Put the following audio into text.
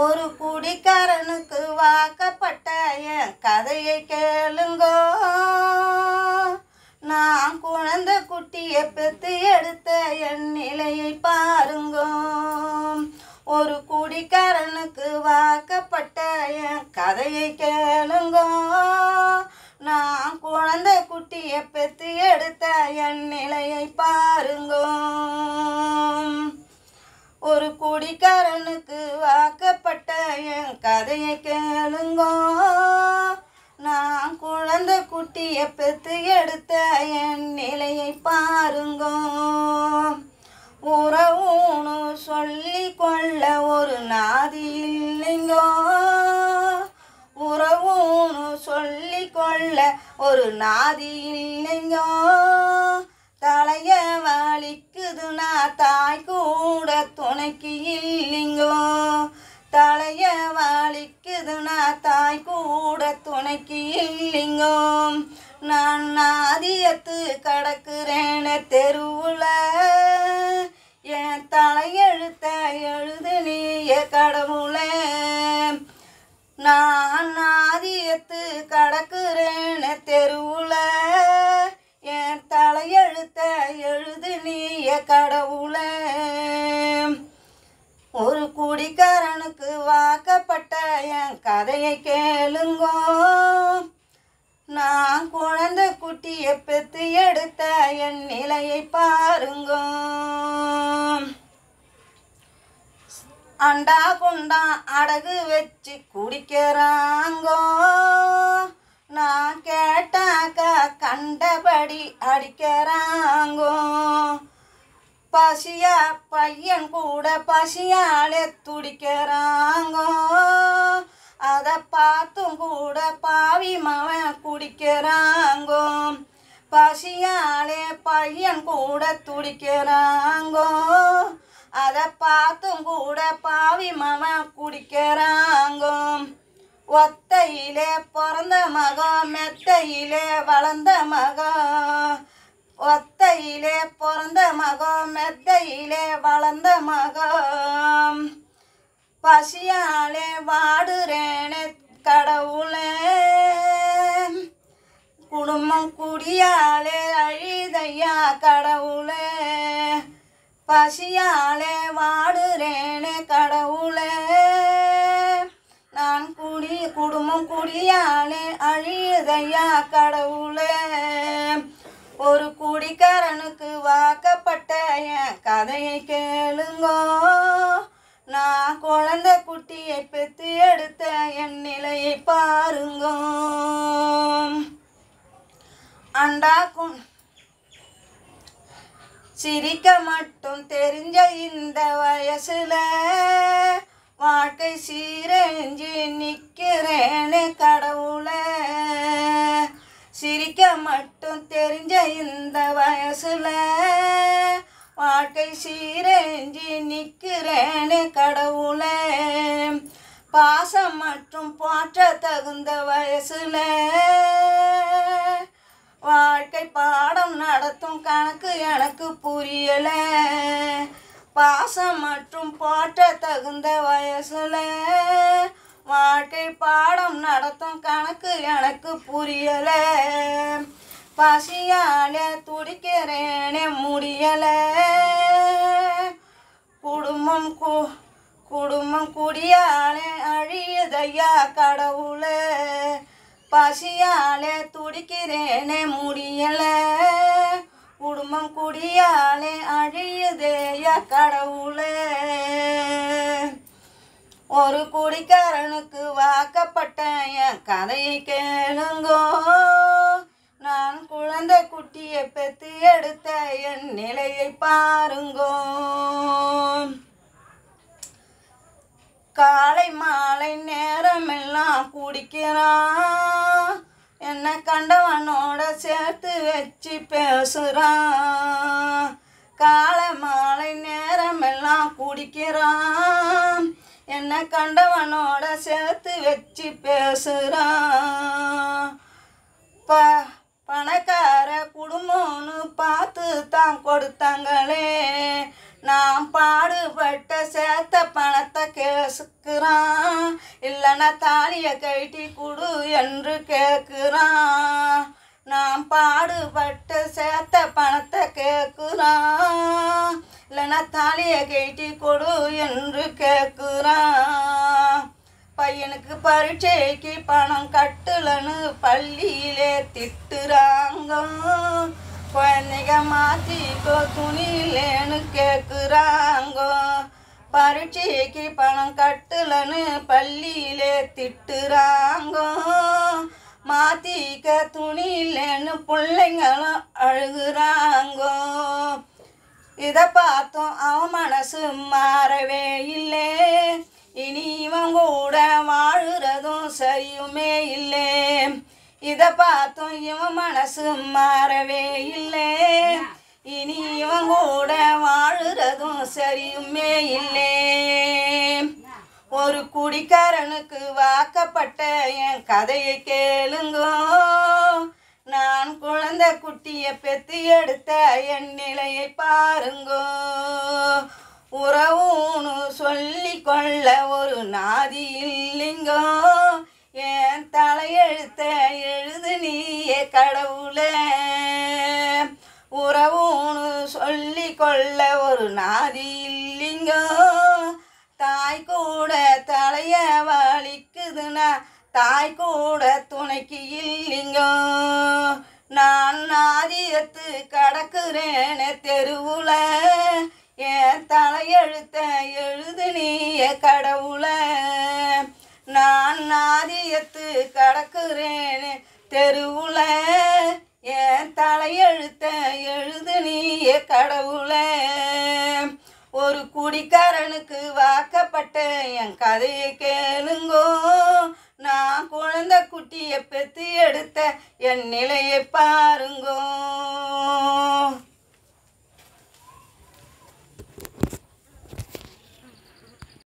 ஒரு குடிக்காரனுக்கு வாக்கப்பட்ட என் கதையை கேளுங்கோ நான் குழந்த குட்டியை பெத்து எடுத்த என் நிலையை பாருங்கோ ஒரு குடிக்காரனுக்கு வாக்கப்பட்ட என் கதையை கேளுங்கோ நான் குழந்த குட்டியை பெத்து எடுத்த என் நிலையை பாருங்கோ ஒரு குடிக்காரனுக்கு வாக்கப்பட்ட என் கதையை கேளுங்கோ நான் குழந்தை குட்டியை பெற்று எடுத்த என் நிலையை பாருங்கோ உறவுன்னு சொல்லி கொள்ள ஒரு நாதி இல்லைங்கோ உறவுன்னு சொல்லி கொள்ள ஒரு நாதி இல்லைங்கோ தலைய வாழி அழுதுனா தாய் கூட துணைக்கு இல்லைங்கோ தலைய வாழிக்குதுனா தாய் கூட துணைக்கு இல்லைங்கோ நான் நாதியத்து கடக்குறேன தெருவுல என் தலையெழுத்த எழுது நீய கடவுள நான் நாதியத்து கடக்குறேன தெருவுல கடவுளே ஒரு குடிக்காரனுக்கு வாக்கப்பட்ட என் கதையை கேளுங்கோ நான் குழந்தை குட்டியை பெத்து எடுத்த என் நிலையை பாருங்கோ அண்டா குண்டா அடகு வச்சு குடிக்கிறாங்கோ நான் கேட்டாக்கா கண்டபடி அடிக்கிறாங்கோ பசியா பையன் கூட பசியாலே துடிக்கிறாங்கோ அதை பார்த்தும் கூட பாவி மவன் குடிக்கிறாங்கோ பசியாலே பையன் கூட துடிக்கிறாங்கோ அதை பார்த்தும் கூட பாவி மவன் குடிக்கிறாங்கோ ஒத்தையிலே பிறந்த மகம் மெத்தையிலே வளர்ந்த மகம் ஒத்தையிலே பிறந்த பசியாலே வாடுறேனே கடவுளே குடும்பம் குடியாலே அழிதையா கடவுளே பசியாலே வாடுறேனே கடவுளே நான் குடி குடும்பம் குடியாலே அழியதையா கடவுளே ஒரு குடிக்காரனுக்கு வாக்கப்பட்ட என் கதையை கேளுங்கோ நான் குழந்தை குட்டியை பெத்து எடுத்த என் நிலையை பாருங்க அண்டா சிரிக்க மட்டும் தெரிஞ்ச இந்த வயசுல வாழ்க்கை சீரஞ்சி நிற்கிறேனே கடவுளே சிரிக்க மட்டும் தெரிஞ்ச இந்த வயசுல வாழ்க்கை சீரஞ்சி நிற்கிறேனே கடவுளே பாசம் மற்றும் பாற்ற தகுந்த வயசுல வாழ்க்கை பாடம் நடத்தும் கணக்கு எனக்கு புரியல பாசம் மற்றும் பாற்ற தகுந்த வயசுல வாழ்க்கை பாடம் நடத்தும் கணக்கு எனக்கு புரியலை பசியால துடிக்கிறேனே முடியல குடும்பம் கு குடும்பம் குடியாலே அழியுதையா கடவுளே பசியாலே துடிக்கிறேனே முடியல குடும்பம் குடியாலே அழியுதேயா கடவுளே ஒரு குடிக்காரனுக்கு வாக்கப்பட்ட என் கதையை கேளுங்கோ நான் குழந்தை குட்டியை பெத்து எடுத்த என் நிலையை பாருங்கோ காலை மாலை நேரமெல்லாம் குடிக்கிறான் என்னை கண்டவனோட சேர்த்து வச்சு பேசுகிறான் காலை மாலை நேரமெல்லாம் குடிக்கிறான் என்னை கண்டவனோட சேர்த்து வச்சு பேசுகிறான் ப பணக்கார குடும்பம்னு பார்த்து தான் கொடுத்தாங்களே நான் பாடுபட்ட சேர்த்த பணத்தை கேசுக்கிறான் இல்லைன்னா தாலியை கட்டி கொடு என்று கேட்குறான் நான் பாடுபட்டு சேர்த்த பணத்தை கேட்குறான் இல்லைன்னா தாலியை கட்டி கொடு என்று கேட்குறான் பையனுக்கு பரீட்சைக்கு பணம் கட்டலன்னு பள்ளியிலே திட்டுறாங்க குழந்தைங்க மாத்திக்கோ துணி இல்லைன்னு பரீட்சைக்கு பணம் கட்டலன்னு பள்ளியிலே திட்டுறாங்க மாத்திக்க துணி பிள்ளைங்களும் அழுகுறாங்கோ இதை பார்த்தோம் அவன் மனசு மாறவே இல்லை இனி கூட வாழுறதும் சரியுமே இல்லை இதை பார்த்தும் இவன் மனசு மாறவே இல்லை இனி இவன் கூட வாழுறதும் சரியுமே இல்லை ஒரு குடிக்காரனுக்கு வாக்கப்பட்ட என் கதையை கேளுங்கோ நான் குழந்தை குட்டியை பெத்து எடுத்த என் நிலையை பாருங்கோ உறவுன்னு சொல்லி கொள்ள ஒரு நாதி இல்லைங்கோ என் தலையெழுத்த எழுது நீயே கடவுளே உறவுன்னு சொல்லி கொள்ள ஒரு நாதி இல்லைங்கோ தாய் கூட தலைய வலிக்குதுன்னா தாய் கூட துணைக்கு இல்லைங்கோ நான் நாதியத்து கடக்குறேன்னு தெருவுல தலையெழுத்த எழுது நீய கடவுள நான் நாதியத்து கடக்குறேன்